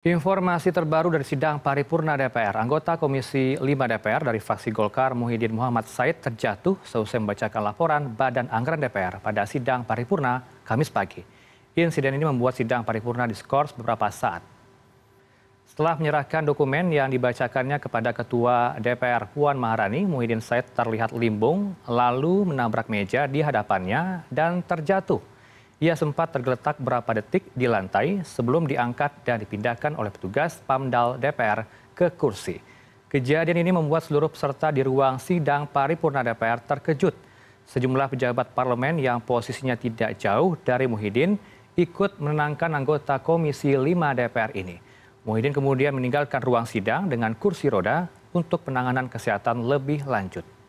Informasi terbaru dari sidang paripurna DPR, anggota Komisi 5 DPR dari fraksi Golkar Muhyiddin Muhammad Said terjatuh seusai membacakan laporan Badan Anggaran DPR pada sidang paripurna Kamis pagi. Insiden ini membuat sidang paripurna diskors beberapa saat. Setelah menyerahkan dokumen yang dibacakannya kepada Ketua DPR Puan Maharani, Muhyiddin Said terlihat limbung lalu menabrak meja di hadapannya dan terjatuh ia sempat tergeletak berapa detik di lantai sebelum diangkat dan dipindahkan oleh petugas Pamdal DPR ke kursi. Kejadian ini membuat seluruh peserta di ruang sidang paripurna DPR terkejut. Sejumlah pejabat parlemen yang posisinya tidak jauh dari Muhyiddin ikut menenangkan anggota Komisi 5 DPR ini. Muhyiddin kemudian meninggalkan ruang sidang dengan kursi roda untuk penanganan kesehatan lebih lanjut.